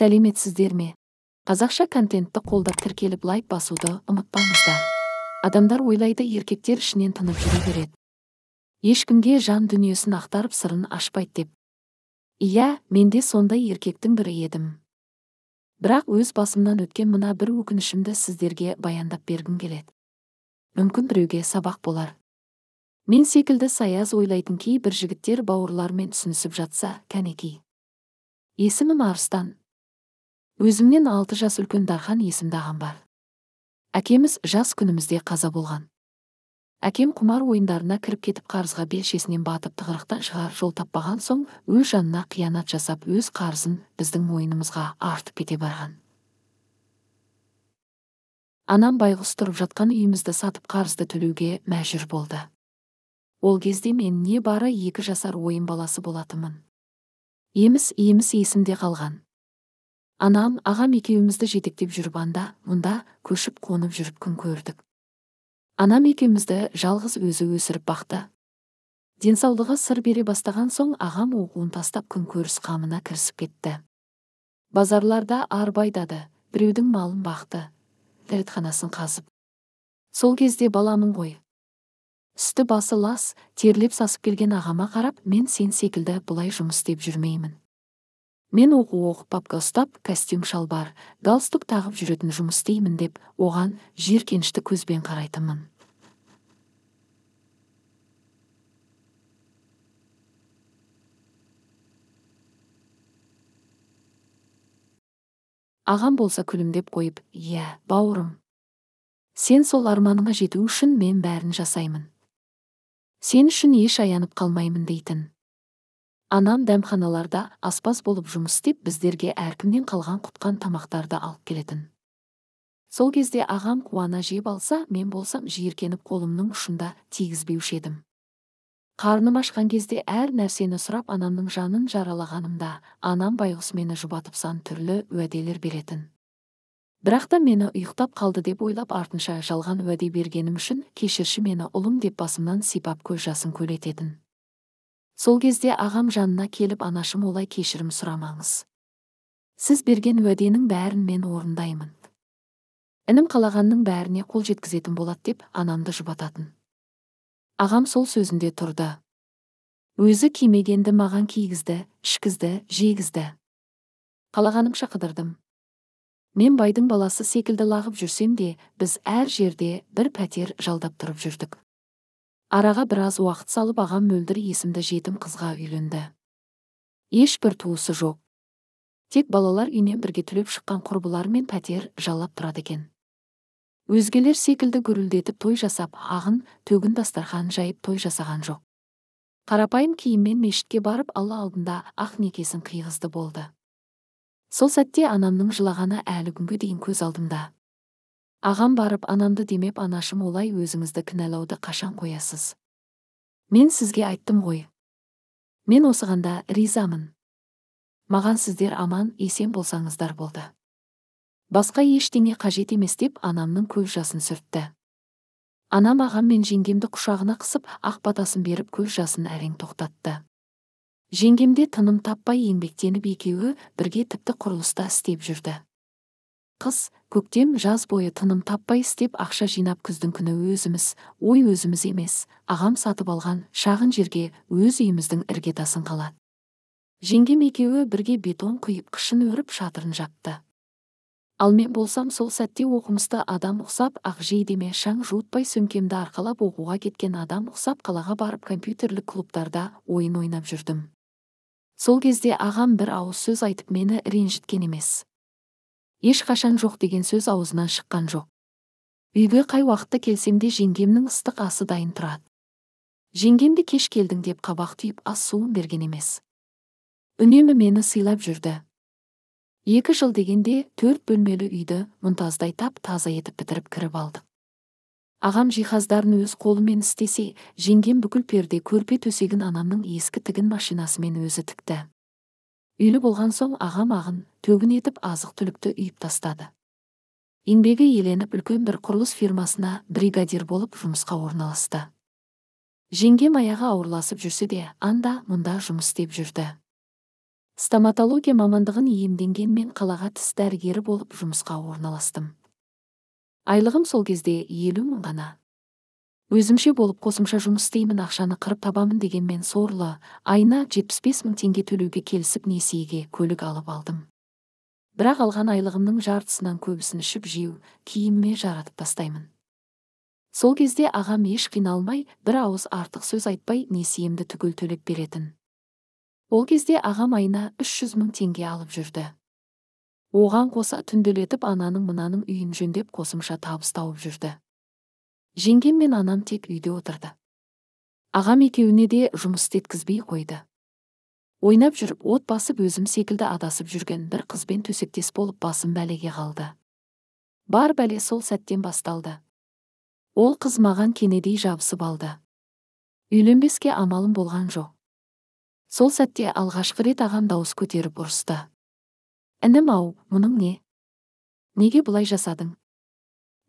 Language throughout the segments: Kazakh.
сәлеметсіздер ме қазақша контентті қолдап тіркеліп лайк басуды ұмытпаңыздар адамдар ойлайды еркектер ішінен тынып жүре береді ешкімге жан дүниесін ақтарып сырын ашпайды деп иә мен де сондай еркектің бірі едім бірақ өз басымнан өткен мына бір өкінішімді сіздерге баяндап бергім келеді мүмкін біреуге сабақ болар мен секілді саяз ойлайтын кейбір жігіттер бауырлармен түсінісіп жатса кәнекей есімім арыстан өзімнен алты жас үлкен дархан есімді ағам бар әкеміз жас күнімізде қаза болған әкем құмар ойындарына кіріп кетіп қарызға белшесінен батып тығырықтан шығар жол таппаған соң өз жанына қиянат жасап өз қарызын біздің мойнымызға артып кете барған анам байғұс тұрып жатқан үйімізді сатып қарызды төлеуге мәжүр болды ол кезде мен не бары екі жасар ойын баласы болатынмын еміс еміс есімде қалған анам ағам екеуімізді жетектеп жүріп анда мұнда көшіп қонып жүріп күн көрдік анам екеумізді жалғыз өзі өсіріп бақты денсаулығы сыр бере бастаған соң ағам оқуын тастап көріс қамына кірісіп кетті базарларда арба айдады біреудің малын бақты дәретханасын қазып сол кезде баламын ғой үсті басы лас терлеп сасып келген ағама қарап мен сен секілді бұлай жұмыс істеп жүрмеймін мен оқу оқып ұстап костюм шалбар галстук тағып жүретін жұмыс істеймін деп оған жиіркенішті көзбен қарайтынмын ағам болса күлімдеп қойып иә бауырым сен сол арманыңа жету үшін мен бәрін жасаймын сен үшін еш аянып қалмаймын дейтін анам дәмханаларда аспаз болып жұмыс істеп біздерге әркімнен қалған құтқан тамақтарды алып келетін сол кезде ағам қуана жеп алса мен болсам жиіркеніп қолымның ұшында тигізбеуші едім қарным ашқан кезде әр нәрсені сұрап анамның жанын жаралағанымда анам байғұс мені жұбатып сан түрлі уәделер беретін бірақ та мені ұйықтап қалды деп ойлап артынша жалған уәде бергенім үшін кешірші мені ұлым деп басымнан сипап көз жасын көлететін сол кезде ағам жанына келіп анашым олай кешірім сұрамаңыз сіз берген уәденің бәрін мен орындаймын інім қалағанның бәріне қол жеткізетін болады деп анамды жұбататын ағам сол сөзінде тұрды өзі кимегенді маған кигізді ішкізді жегізді қалағанымша қыдырдым мен байдың баласы секілді лағып жүрсем де біз әр жерде бір пәтер жалдап тұрып жүрдік араға біраз уақыт салып ағам мөлдір есімді жетім қызға үйленді ешбір туысы жоқ тек балалар үйінен бірге түлеп шыққан құрбыларымен пәтер жалап тұрады екен өзгелер секілді гүрілдетіп той жасап ағын төгін дастархан жайып той жасаған жоқ қарапайым киіммен мешітке барып алла алдында ақ некесін қиғызды болды сол сәтте анамның жылағаны әлі күнге дейін көз алдымда ағам барып анамды демеп анашым олай өзіңізді кінәлауды қашан қоясыз мен сізге айттым ғой мен осығанда ризамын маған сіздер аман есен болсаңыздар болды басқа ештеңе қажет емес деп анамның көз жасын сүртті анам ағам мен жеңгемді құшағына қысып ақ батасын беріп көз жасын әрең тоқтатты жеңгемде тыным таппай еңбектеніп екеуі бірге тіпті құрылыста істеп жүрді қыс көктем жаз бойы тыным таппай істеп ақша жинап күздің күні өзіміз ой өзіміз емес ағам сатып алған шағын жерге өз үйіміздің іргетасын қалады жеңгем екеуі бірге бетон құйып қышын өріп шатырын жапты ал мен болсам сол сәтте оқымысты адам ұқсап ақ жейдеме шаң жуытпай сөмкемді арқалап оқуға кеткен адам ұқсап қалаға барып компьютерлік клубтарда ойын ойнап жүрдім сол кезде ағам бір ауыз сөз айтып мені ренжіткен емес ешқашан жоқ деген сөз аузынан шыққан жоқ үйге қай уақытта келсем де жеңгемнің ыстық асы дайын тұрады жеңгем кеш келдің деп қабақ түйіп ас суын берген емес үнемі мені сыйлап жүрді екі жыл дегенде төрт бөлмелі үйді мұнтаздай тап таза етіп бітіріп кіріп алдық ағам жиһаздарын өз қолымен істесе жеңгем бүкіл перде көрпе төсегін анамның ескі тігін машинасымен өзі тікті үйлі болған соң аға мағын төгін етіп азық түлікті үйіп тастады еңбегі еленіп үлкен бір құрылыс фирмасына бригадир болып жұмысқа орналасты жеңгем аяғы ауырласып жүрсе де анда мұнда жұмыс істеп жүрді стоматология мамандығын мен қалаға тіс дәрігері болып жұмысқа орналастым айлығым сол кезде елу мың ғана өзімше болып қосымша жұмыс істеймін ақшаны қырып табамын дегенмен сорлы айына 75 мың теңге төлеуге келісіп несиеге көлік алып алдым бірақ алған айлығымның жартысынан көбісін ішіп жеу киіміме жаратып тастаймын сол кезде ағам еш қиналмай бір ауыз артық сөз айтпай несиемді түгел төлеп беретін ол кезде ағам айына үш жүз мың теңге алып жүрді оған қоса түнделетіп ананың мынаның үйін жөндеп қосымша табыс тауып жүрді жеңгем мен анам тек үйде отырды ағам екеуіне де жұмыс істеткізбей қойды ойнап жүріп от басып өзім секілді адасып жүрген бір қызбен төсектес болып басым бәлеге қалды бар бәле сол сәттен басталды ол қыз маған кенедей жабысып алды үйленбеске амалым болған жоқ сол сәтте алғашқы рет ағам дауыс көтеріп ұрысты інім ау мұның не неге бұлай жасадың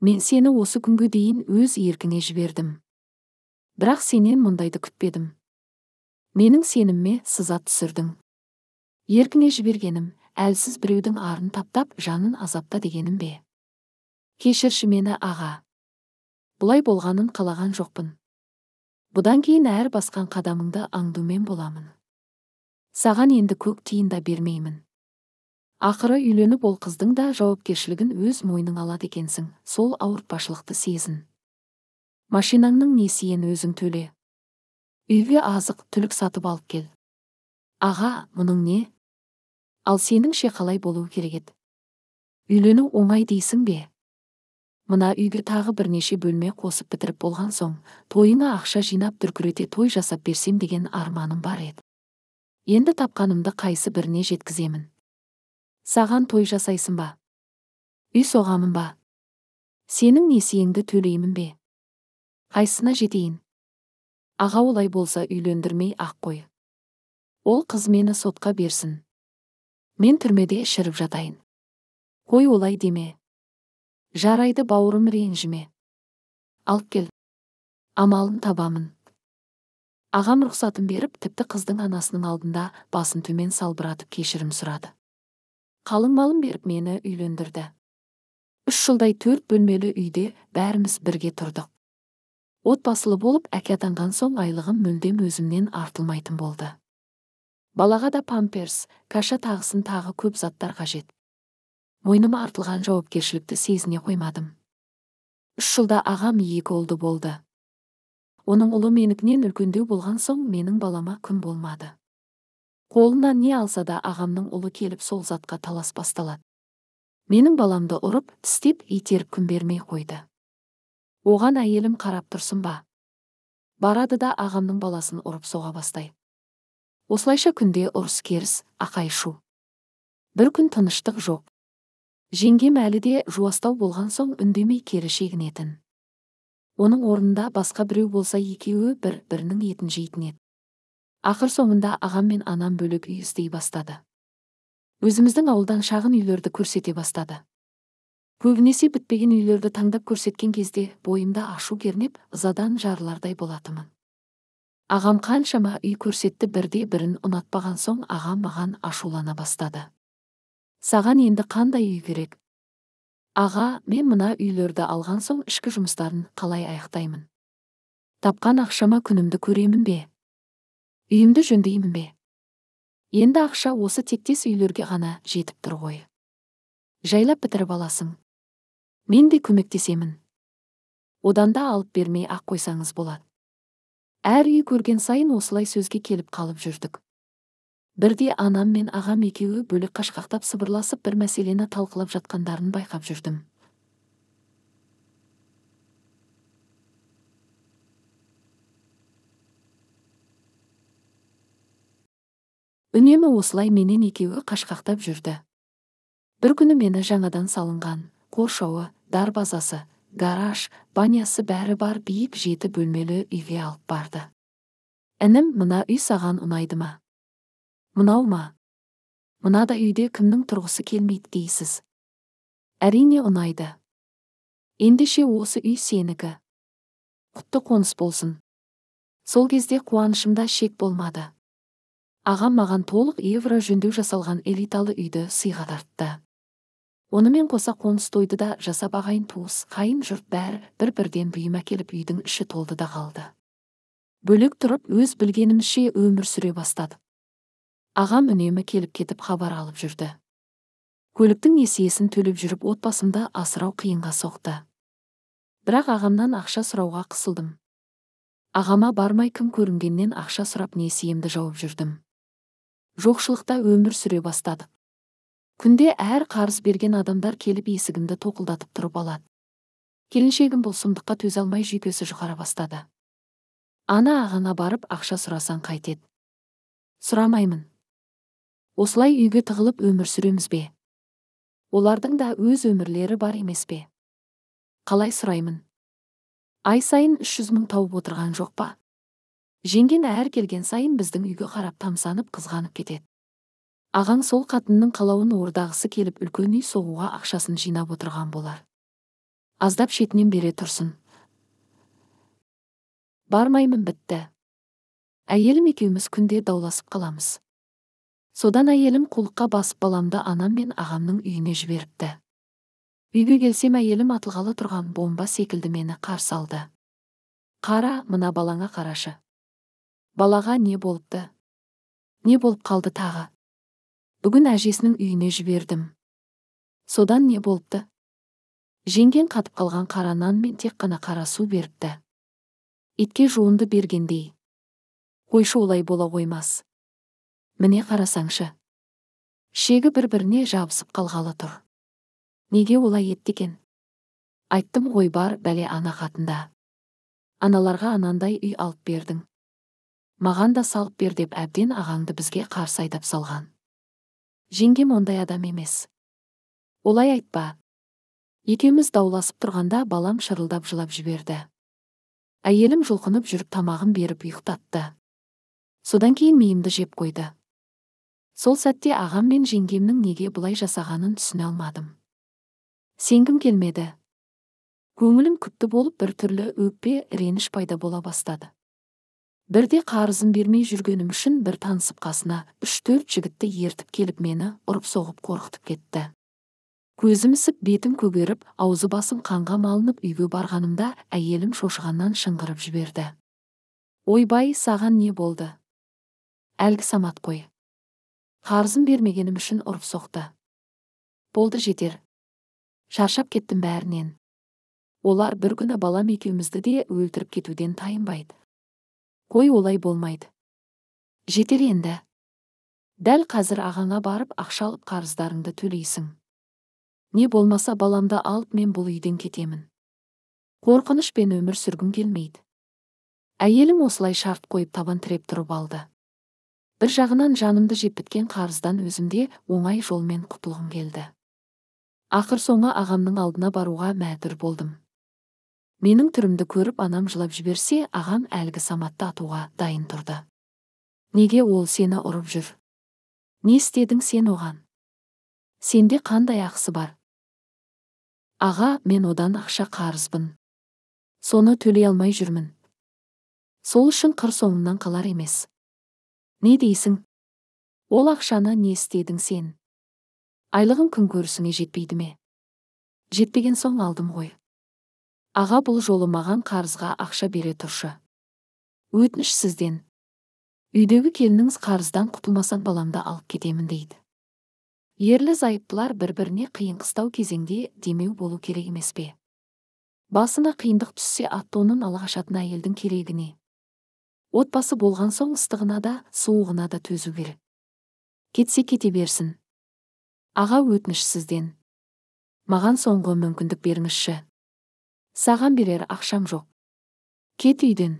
мен сені осы күнге дейін өз еркіңе жібердім бірақ сенен мұндайды күтпедім менің сеніміме сызат түсірдің еркіңе жібергенім әлсіз біреудің арын таптап жанын азапта дегенім бе кешірші мені аға бұлай болғанын қалаған жоқпын бұдан кейін әр басқан қадамыңды аңдумен боламын саған енді көк тиын да бермеймін ақыры үйленіп ол қыздың да жауапкершілігін өз мойның алады екенсің сол ауыртпашылықты сезін машинаңның несиен өзің төле үйге азық түлік сатып алып кел аға мұның не ал сеніңше қалай болуы керек еді үйлену оңай дейсің бе мына үйге тағы бірнеше бөлме қосып бітіріп болған соң тойыңа ақша жинап дүркірете той жасап берсем деген арманым бар еді енді тапқанымды қайсы біріне жеткіземін саған той жасайсың ба үй соғамын ба сенің несиеңді төлеймін бе қайсына жетейін аға олай болса үйлендірмей ақ қой ол қыз мені сотқа берсін мен түрмеде шіріп жатайын қой олай деме жарайды бауырым ренжіме алып кел амалын табамын ағам рұқсатын беріп тіпті қыздың анасының алдында басын төмен салбыратып кешірім сұрады қалың малын беріп мені үйлендірді үш жылдай төрт бөлмелі үйде бәріміз бірге тұрдық отбасылы болып әке атанған соң айлығым мүлдем өзімнен артылмайтын болды балаға да памперс каша тағысын тағы көп заттар қажет мойныма артылған жауапкершілікті сезіне қоймадым үш жылда ағам екі ұлды болды оның ұлы менікінен үлкендеу болған соң менің балама күн болмады қолына не алса да ағамның ұлы келіп сол затқа талас басталады менің баламды ұрып тістеп итеріп күн бермей қойды оған әйелім қарап тұрсын ба барады да ағамның баласын ұрып соға бастай. осылайша күнде ұрыс керіс ақай шу бір күн тыныштық жоқ жеңгем әлі де жуастау болған соң үндемей кері шегінетін оның орнында басқа біреу болса екеуі бір бірінің етін жейтін еді ақыр соңында ағам мен анам бөлек үй іздей бастады өзіміздің ауылдан шағын үйлерді көрсете бастады көбінесе бітпеген үйлерді таңдап көрсеткен кезде бойымда ашу кернеп ызадан жарылардай болатынмын ағам қаншама үй көрсетті бірде бірін ұнатпаған соң ағам маған ашулана бастады саған енді қандай үй керек аға мен мына үйлерді алған соң ішкі жұмыстарын қалай аяқтаймын тапқан ақшама күнімді көремін бе үйімді жөндеймін бе енді ақша осы тектес үйлерге ғана жетіп тұр ғой жайлап бітіріп аласың мен де көмектесемін одан да алып бермей ақ қойсаңыз болады әр үй көрген сайын осылай сөзге келіп қалып жүрдік бірде анам мен ағам екеуі бөлек қашқақтап сыбырласып бір мәселені талқылап жатқандарын байқап жүрдім үнемі осылай менен екеуі қашқақтап жүрді бір күні мені жаңадан салынған қоршауы дарбазасы гараж банясы бәрі бар биік жеті бөлмелі үйге алып барды інім мына үй саған ұнайды ма мынау ма мынадай үйде кімнің тұрғысы келмейді дейсіз әрине ұнайды ендеше осы үй сенікі құтты қоныс болсын сол кезде қуанышымда шек болмады ағам маған толық евро жөндеу жасалған элиталы үйді сыйға тартты онымен қоса қоныс тойды да жасап ағайын туыс қайын жұрт бәрі бір бірден бұйым әкеліп үйдің іші толды да қалды бөлек тұрып өз білгенімізше өмір сүре бастадық ағам үнемі келіп кетіп хабар алып жүрді көліктің несиесін төлеп жүріп отбасымды асырау қиынға соқты бірақ ағамнан ақша сұрауға қысылдым ағама бармай кім көрінгеннен ақша сұрап несиемді жауып жүрдім жоқшылықта өмір сүре бастады күнде әр қарыз берген адамдар келіп есігімді тоқылдатып тұрып алады келіншегім бұл сұмдыққа төзе алмай жүйкесі жұқара бастады ана ағаңа барып ақша сұрасаң қайтеді сұрамаймын осылай үйге тығылып өмір сүреміз бе олардың да өз өмірлері бар емес пе қалай сұраймын ай сайын үш жүз мың тауып отырған жоқ па Женген әр келген сайын біздің үйге қарап тамсанып қызғанып кетеді ағаң сол қатынның қалауын ордағысы келіп үлкен үй соғуға ақшасын жинап отырған болар аздап шетінен бере тұрсын бармаймын бітті әйелім екеуміз күнде дауласып қаламыз содан әйелім қулыққа басып баламды анам мен ағамның үйіне жіберіпті үйге келсем әйелім атылғалы тұрған бомба секілді мені қарсы алды қара мына балаңа қарашы балаға не болыпты не болып қалды тағы бүгін әжесінің үйіне жібердім содан не болыпты Женген қатып қалған қара нан мен тек қана қара су беріпті итке жуынды бергендей қойшы олай бола қоймас міне қарасаңшы шегі бір біріне жабысып қалғалы тұр неге олай етті екен айттым ғой бар бәле ана қатында аналарға анандай үй алып бердің маған да салып бер деп әбден ағаңды бізге қарсы айдап салған жеңгем ондай адам емес олай айтпа екеуміз дауласып тұрғанда балам шырылдап жылап жіберді әйелім жұлқынып жүріп тамағын беріп ұйықтатты содан кейін миымды жеп қойды сол сәтте ағам мен жеңгемнің неге бұлай жасағанын түсіне алмадым сенгім келмеді көңілім күпті болып бір түрлі өкпе реніш пайда бола бастады бірде қарызын бермей жүргенім үшін бір танысып қасына үш төрт жігітті ертіп келіп мені ұрып соғып қорқытып кетті көзім ісіп бетім көгеріп аузы басым қанға малынып үйге барғанымда әйелім шошығаннан шыңғырып жіберді ойбай саған не болды әлгі самат қой қарызын бермегенім үшін ұрып соқты болды жетер шаршап кеттім бәрінен олар бір күні балам екеумізді де өлтіріп кетуден тайынбайды қой олай болмайды жетер енді дәл қазір ағаңа барып ақша алып қарыздарыңды төлейсің не болмаса баламды алып мен бұл үйден кетемін қорқынышпен өмір сүргім келмейді әйелім осылай шарт қойып табан тіреп тұрып алды бір жағынан жанымды жеп біткен қарыздан өзімде оңай жолмен құтылғым келді ақыр соңы ағамның алдына баруға мәдүр болдым менің түрімді көріп анам жылап жіберсе ағам әлгі саматты атуға дайын тұрды неге ол сені ұрып жүр не істедің сен оған сенде қандай ақысы бар аға мен одан ақша қарызбын соны төлей алмай жүрмін сол үшін қыр соңымнан қалар емес не дейсің ол ақшаны не істедің сен айлығым күн көрісіңе жетпейді ме жетпеген соң алдым ғой аға бұл жолы маған қарызға ақша бере тұршы өтініш сізден үйдегі келініңіз қарыздан құтылмасаң баламды алып кетемін дейді ерлі зайыптылар бір біріне қиын қыстау кезеңде демеу болу керек емес пе басына қиындық түссе аттонын ала қашатын әйелдің керегіне отбасы болған соң ыстығына да суығына да төзу керек кетсе кете берсін аға өтініш сізден маған соңғы мүмкіндік беріңізші саған берер ақшам жоқ кет үйден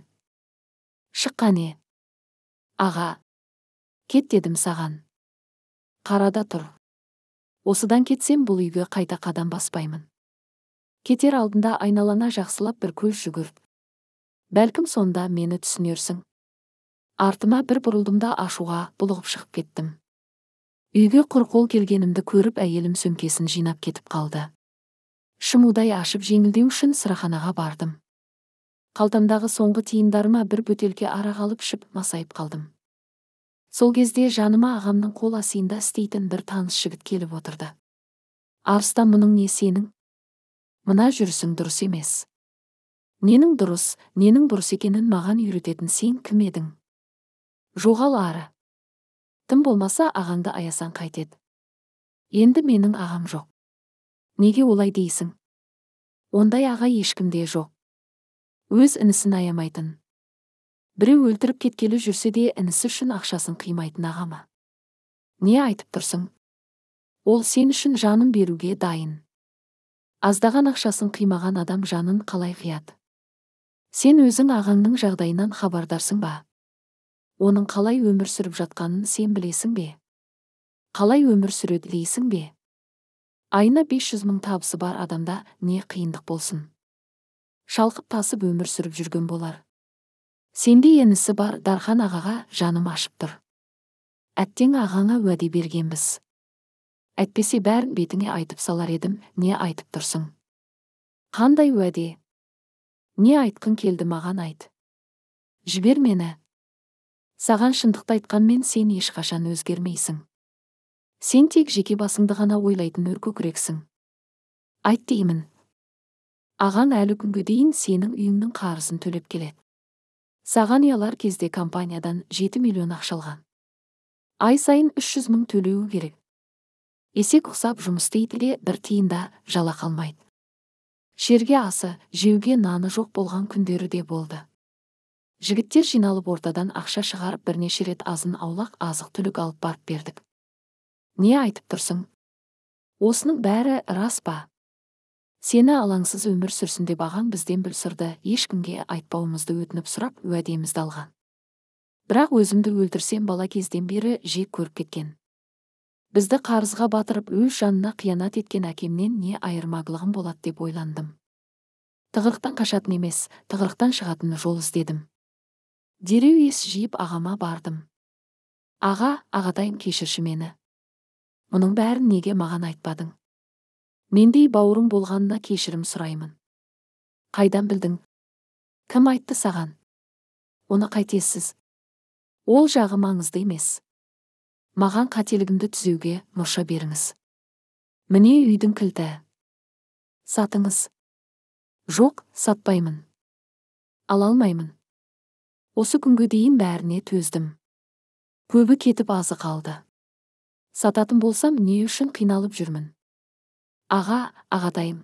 шық қане аға кет дедім саған қарада тұр осыдан кетсем бұл үйге қайта қадам баспаймын кетер алдында айналана жақсылап бір көз жүгірт бәлкім сонда мені түсінерсің артыма бір бұрылдым да ашуға бұлығып шығып кеттім үйге құр қол келгенімді көріп әйелім сөмкесін жинап кетіп қалды шымылдай ашып жеңілдеу үшін сыраханаға бардым қалтамдағы соңғы тиындарыма бір бөтелке арақ алып ішіп масайып қалдым сол кезде жаныма ағамның қол асиында істейтін бір таныс жігіт келіп отырды арыстан мұның не сенің мына жүрісің дұрыс емес ненің дұрыс ненің бұрыс екенін маған үйрететін сен кім едің жоғал ары тым болмаса ағаңды аясаң қайтеді енді менің ағам жоқ неге олай дейсің ондай аға ешкімде жоқ өз інісін аямайтын біреу өлтіріп кеткелі жүрсе де інісі үшін ақшасын қимайтын аға ма не айтып тұрсың ол сен үшін жанын беруге дайын аздаған ақшасын қимаған адам жанын қалай қияды сен өзің ағаңның жағдайынан хабардарсың ба оның қалай өмір сүріп жатқанын сен білесің бе қалай өмір сүреді дейсің бе айына 500 мың табысы бар адамда не қиындық болсын шалқып тасып өмір сүріп жүрген болар сендей інісі бар дархан ағаға жаным ашып тұр әттең ағаңа уәде бергенбіз әйтпесе бәрін бетіңе айтып салар едім не айтып тұрсың қандай уәде не айтқың келді маған айт жібер мені саған шындықты айтқанмен сен ешқашан өзгермейсің сен тек жеке басыңды ғана ойлайтын өркөкірексің айт деймін аған әлі күнге дейін сенің үйіңнің қарызын төлеп келеді саған ұялар кезде компаниядан 7 миллион ақша алған ай сайын 300 мың төлеуі керек есек ұқсап жұмыс істейді де бір тиын да жалақы алмайды жерге асы жеуге наны жоқ болған күндері де болды жігіттер жиналып ортадан ақша шығарып бірнеше рет азын аулақ азық түлік алып барып бердік не айтып тұрсың осының бәрі рас па сені алаңсыз өмір сүрсін деп ағаң бізден бүл сырды ешкімге айтпауымызды өтініп сұрап уәдемізді алған бірақ өзімді өлтірсем бала кезден бері жек көріп кеткен бізді қарызға батырып өз жанына қиянат еткен әкемнен не айырмағылығым болады деп ойландым тығырықтан қашатын емес тығырықтан шығатын жол іздедім дереу ес жиып ағама бардым аға ағатайым кешірші мені мұның бәрін неге маған айтпадың мендей бауырың болғанына кешірім сұраймын қайдан білдің кім айтты саған оны қайтесіз ол жағы маңызды емес маған қателігімді түзеуге мұрша беріңіз міне үйдің кілті сатыңыз жоқ сатпаймын ала алмаймын осы күнге дейін бәріне төздім көбі кетіп азы қалды сататын болсам не үшін қиналып жүрмін аға ағатайым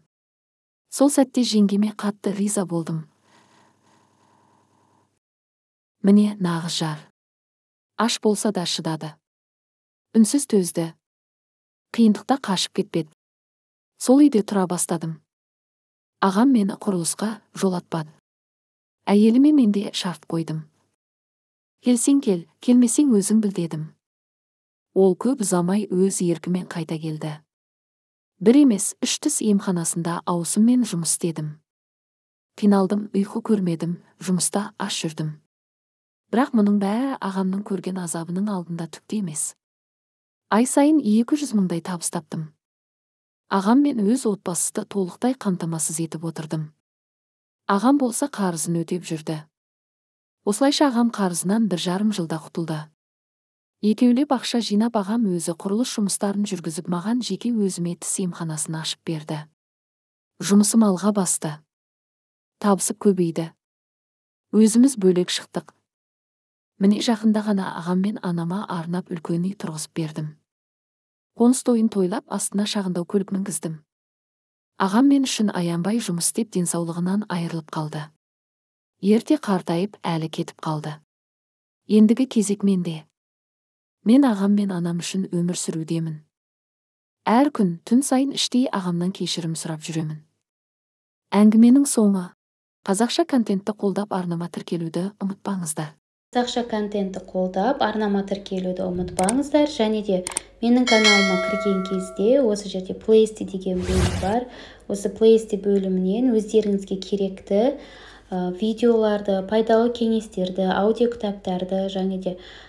сол сәтте жеңгеме қатты риза болдым міне нағыз жар аш болса да шыдады үнсіз төзді қиындықта қашып кетпеді сол үйде тұра бастадым ағам мені құрылысқа жолатпады әйеліме мен де шарт қойдым келсең кел келмесең өзің біл дедім ол көп ұзамай өз еркімен қайта келді бір емес үш тіс емханасында ауысыммен жұмыс істедім қиналдым ұйқы көрмедім жұмыста аш жүрдім бірақ мұның бәрі ағамның көрген азабының алдында түк те емес ай сайын екі жүз мыңдай табыс таптым ағам мен өз отбасысты толықтай қамтамасыз етіп отырдым ағам болса қарызын өтеп жүрді осылайша ағам қарызынан бір жарым жылда құтылды екеулеп бақша жина бағам өзі құрылыс жұмыстарын жүргізіп маған жеке өзіме тіс емханасын ашып берді жұмысым алға басты табысып көбейді өзіміз бөлек шықтық міне жақында ғана ағам мен анама арнап үлкен үй тұрғызып бердім қоныс тойын тойлап астына шағындау көлік мінгіздім ағам мен үшін аянбай жұмыс істеп денсаулығынан айырылып қалды ерте қартайып әлі кетіп қалды ендігі кезек менде мен ағам мен анам үшін өмір сүрудемін әр күн түн сайын іштей ағамнан кешірім сұрап жүремін әңгіменің соңы қазақша контентті қолдап арнама тіркелуді ұмытпаңыздар қазақша контентті қолдап арнама тіркелуді ұмытпаңыздар және де менің каналыма кірген кезде осы жерде плейсти деген бөлім бар осы плейсти бөлімінен өздеріңізге керекті видеоларды пайдалы кеңестерді аудиокітаптарды және де